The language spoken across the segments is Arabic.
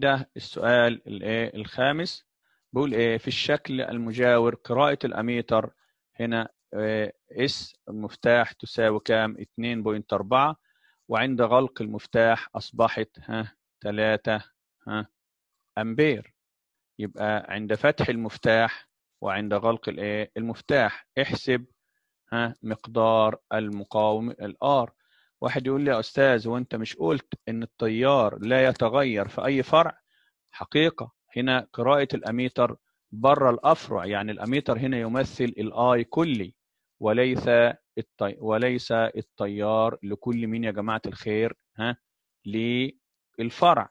ده السؤال الايه الخامس بيقول ايه في الشكل المجاور قراءة الاميتر هنا إيه اس المفتاح تساوي كام 2.4 وعند غلق المفتاح اصبحت ها 3 ها امبير يبقى عند فتح المفتاح وعند غلق الايه المفتاح احسب ها مقدار المقاوم الار واحد يقول لي يا استاذ وانت مش قلت ان التيار لا يتغير في اي فرع حقيقه هنا قراءه الاميتر بره الافرع يعني الاميتر هنا يمثل الاي كلي وليس الطي... وليس التيار لكل مين يا جماعه الخير ها للفرع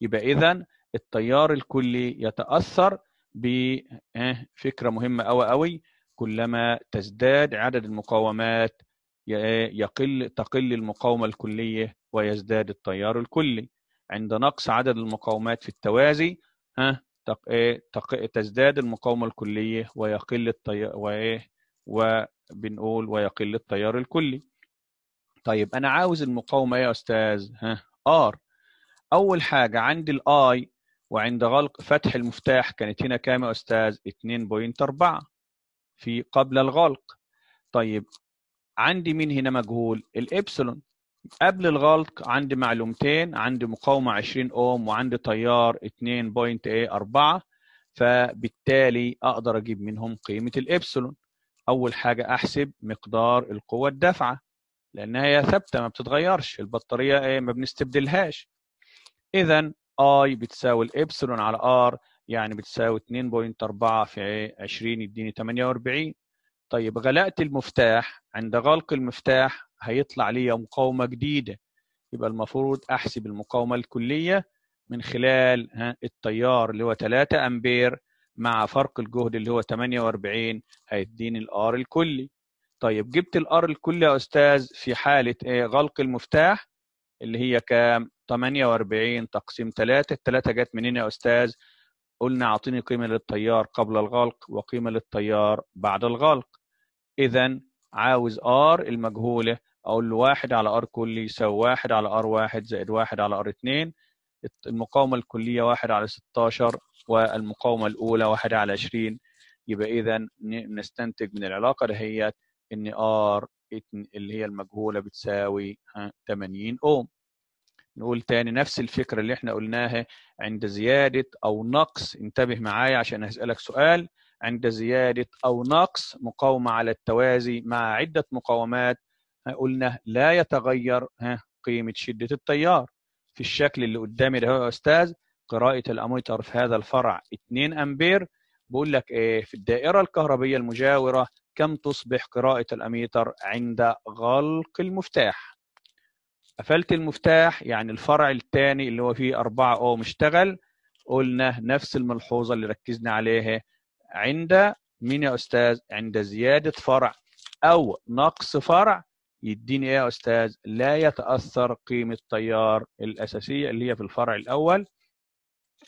يبقى اذا التيار الكلي يتاثر بفكره مهمه قوي قوي كلما تزداد عدد المقاومات يقل تقل المقاومة الكلية ويزداد التيار الكلي عند نقص عدد المقاومات في التوازي ها تق... إيه، تق... تزداد المقاومة الكلية ويقل التيار وإيه وبنقول ويقل التيار الكلي طيب أنا عاوز المقاومة يا أستاذ ها آر أول حاجة عند الآي وعند غلق فتح المفتاح كانت هنا كام يا أستاذ 2.4 في قبل الغلق طيب عندي مين هنا مجهول الإبسلون قبل الغلق عندي معلومتين عندي مقاومة 20 أوم وعندي تيار 2.4 إيه فبالتالي أقدر أجيب منهم قيمة الإبسلون أول حاجة أحسب مقدار القوة الدافعة لأنها هي ثابتة ما بتتغيرش البطارية إيه ما بنستبدلهاش إذا I بتساوي الإبسلون على R يعني بتساوي 2.4 في 20 يديني 48 طيب غلقت المفتاح عند غلق المفتاح هيطلع لي مقاومة جديدة يبقى المفروض أحسب المقاومة الكلية من خلال التيار اللي هو 3 أمبير مع فرق الجهد اللي هو 48 هيديني الآر الكلي طيب جبت الآر الكلي يا أستاذ في حالة إيه؟ غلق المفتاح اللي هي كام 48 تقسيم 3 الثلاثة جت منين يا أستاذ قلنا اعطيني قيمة للتيار قبل الغلق وقيمة للتيار بعد الغلق اذا عاوز ار المجهوله اقول له 1 على ار كلي يساوي 1 على ار 1 زائد 1 على ار 2 المقاومه الكليه 1 على 16 والمقاومه الاولى 1 على 20 يبقى اذا نستنتج من العلاقه دهيت ان ار اللي هي المجهوله بتساوي 80 اوم نقول تاني نفس الفكرة اللي احنا قلناها عند زيادة أو نقص انتبه معايا عشان هسألك سؤال عند زيادة أو نقص مقاومة على التوازي مع عدة مقاومات قلنا لا يتغير قيمة شدة التيار في الشكل اللي قدامي ده يا أستاذ قراءة الأميتر في هذا الفرع 2 أمبير بقول لك إيه في الدائرة الكهربية المجاورة كم تصبح قراءة الأميتر عند غلق المفتاح قفلت المفتاح يعني الفرع الثاني اللي هو فيه 4 اوم اشتغل قلنا نفس الملحوظه اللي ركزنا عليها عند مين يا استاذ عند زياده فرع او نقص فرع يديني ايه يا استاذ لا يتاثر قيمه التيار الاساسيه اللي هي في الفرع الاول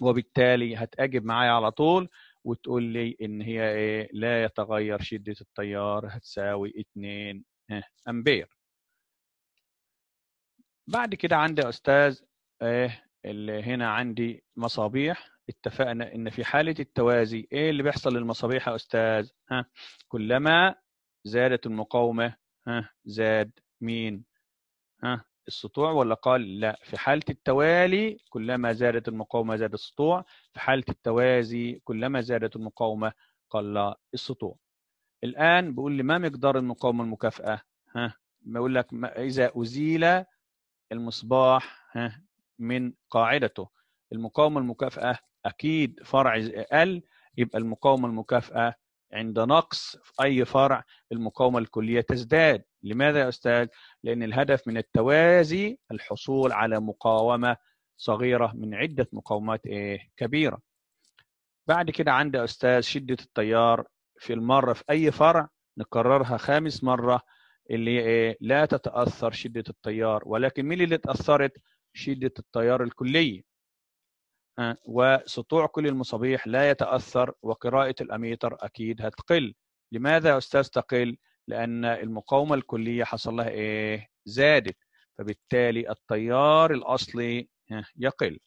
وبالتالي هتأجب معايا على طول وتقول لي ان هي ايه لا يتغير شده التيار هتساوي 2 اه، امبير بعد كده عندي يا استاذ ايه اللي هنا عندي مصابيح اتفقنا ان في حاله التوازي ايه اللي بيحصل للمصابيح يا استاذ ها كلما زادت المقاومه ها زاد مين ها السطوع ولا قال لا في حالة التوالي كلما زادت المقاومة زاد السطوع في حالة التوازي كلما زادت المقاومة قل السطوع الآن بيقول لي ما مقدار المقاومة المكافأة ها بيقول لك إذا أزيل المصباح من قاعدته المقاومة المكافأة أكيد فرع قل يبقى المقاومة المكافأة عند نقص في أي فرع المقاومة الكلية تزداد لماذا يا أستاذ؟ لأن الهدف من التوازي الحصول على مقاومة صغيرة من عدة مقاومات إيه؟ كبيرة بعد كده عندي أستاذ شدة التيار في المرة في أي فرع نكررها خامس مرة اللي ايه لا تتاثر شده التيار ولكن مين اللي اتاثرت شده التيار الكلي وسطوع كل المصابيح لا يتاثر وقراءه الاميتر اكيد هتقل لماذا يا استاذ تقل لان المقاومه الكليه حصل لها ايه زادت فبالتالي التيار الاصلي يقل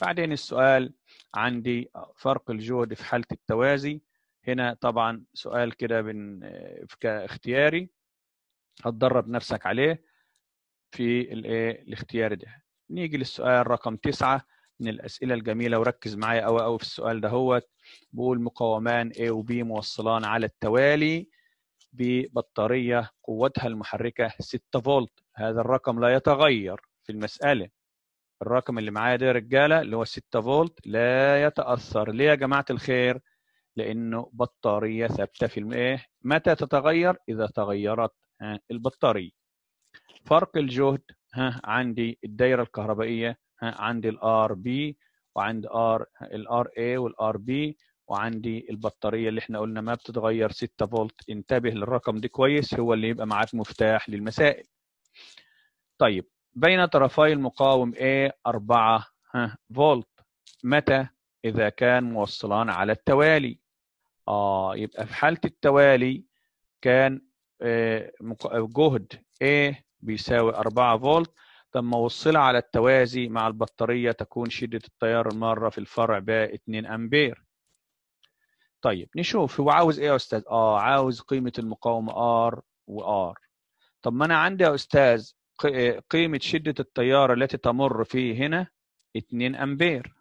بعدين السؤال عندي فرق الجهد في حاله التوازي هنا طبعا سؤال كده آه، اختياري هتدرب نفسك عليه في الايه الاختيار ده نيجي للسؤال رقم تسعة من الأسئلة الجميلة وركز معايا قوي قوي في السؤال ده هو بقول مقاومان A و B موصلان على التوالي ببطارية قوتها المحركة 6 فولت هذا الرقم لا يتغير في المسألة الرقم اللي معايا ده يا رجالة اللي هو 6 فولت لا يتأثر ليه يا جماعة الخير؟ لأنه بطارية ثابتة في المئة إيه؟ متى تتغير؟ إذا تغيرت البطاريه فرق الجهد ها عندي الدايره الكهربائيه ها عندي الار بي وعند ار الار اي والار بي وعندي البطاريه اللي احنا قلنا ما بتتغير 6 فولت انتبه للرقم ده كويس هو اللي يبقى معاك مفتاح للمسائل طيب بين طرفي المقاوم A 4 فولت متى إذا كان موصلان على التوالي آه يبقى في حالة التوالي كان آه، آه، جهد A بيساوي 4 فولت طب ما على التوازي مع البطاريه تكون شده التيار المره في الفرع ب 2 امبير طيب نشوف هو عاوز ايه يا استاذ اه عاوز قيمه المقاومه و R طب ما انا عندي يا استاذ آه، قيمه شده التيار التي تمر في هنا 2 امبير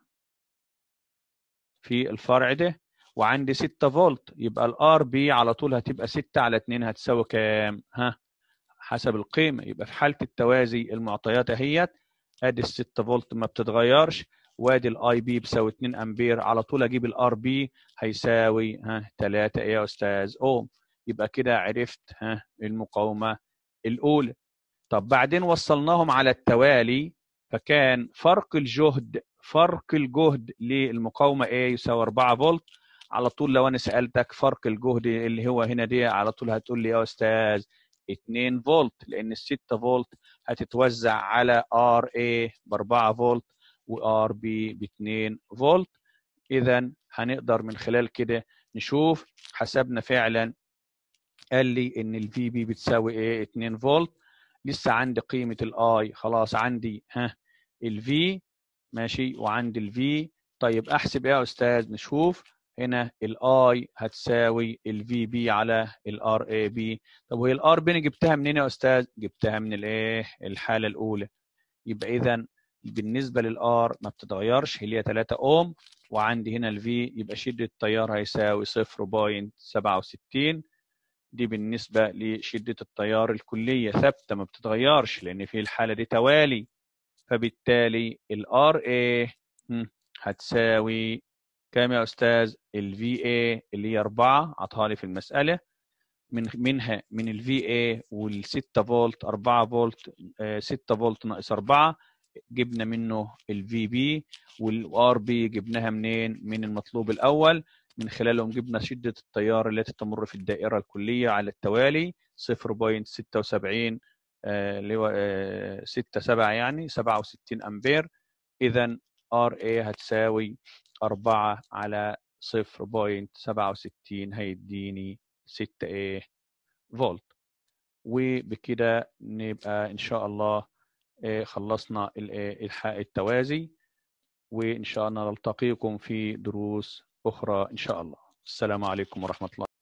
في الفرع ده وعندي 6 فولت يبقى الار بي على طول هتبقى 6 على 2 هتساوي كام ها حسب القيمه يبقى في حاله التوازي المعطيات اهيت ادي ال 6 فولت ما بتتغيرش وادي الاي بي بيساوي 2 امبير على طول اجيب الار بي هيساوي ها 3 ايه يا استاذ اوم يبقى كده عرفت ها المقاومه الاولى طب بعدين وصلناهم على التوالي فكان فرق الجهد فرق الجهد للمقاومه ايه يساوي 4 فولت على طول لو انا سالتك فرق الجهد اللي هو هنا دي على طول هتقول لي يا استاذ 2 فولت لان ال 6 فولت هتتوزع على ار اي ب 4 فولت وار بي ب 2 فولت اذا هنقدر من خلال كده نشوف حسبنا فعلا قال لي ان الفي بي بتساوي ايه 2 فولت لسه عندي قيمه الاي خلاص عندي ها الفي ماشي وعندي الفي طيب احسب ايه يا استاذ نشوف هنا الاي هتساوي الفي بي على الار اي بي طب وهي الار بي انا جبتها منين يا استاذ جبتها من الايه الحاله الاولى يبقى اذا بالنسبه للار ما بتتغيرش هي 3 اوم وعندي هنا الفي يبقى شده التيار هيساوي 0.67 دي بالنسبه لشده التيار الكليه ثابته ما بتتغيرش لان في الحاله دي توالي فبالتالي الار a هتساوي كام يا استاذ في اي اللي هي 4 عطها لي في المساله من منها من في اي وال 6 فولت 4 فولت 6 آه، فولت ناقص 4 جبنا منه في بي والار بي جبناها منين من المطلوب الاول من خلالهم جبنا شدة التيار التي تمر في الدائرة الكلية على التوالي 0.76 آه، اللي هو 6 آه، 7 يعني 67 امبير اذا ار اي هتساوي 4 على 0.67 هيديني 6 ايه فولت وبكده نبقى ان شاء الله آه، خلصنا الحاق التوازي وان شاء الله نلتقيكم في دروس اخرى ان شاء الله السلام عليكم ورحمه الله